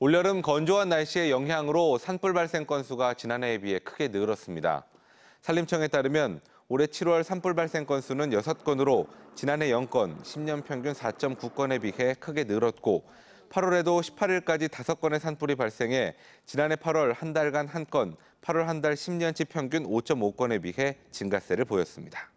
올여름 건조한 날씨의 영향으로 산불 발생 건수가 지난해에 비해 크게 늘었습니다. 산림청에 따르면 올해 7월 산불 발생 건수는 6건으로 지난해 0건, 10년 평균 4.9건에 비해 크게 늘었고 8월에도 18일까지 5건의 산불이 발생해 지난해 8월 한 달간 1건, 8월 한 달 10년치 평균 5.5건에 비해 증가세를 보였습니다.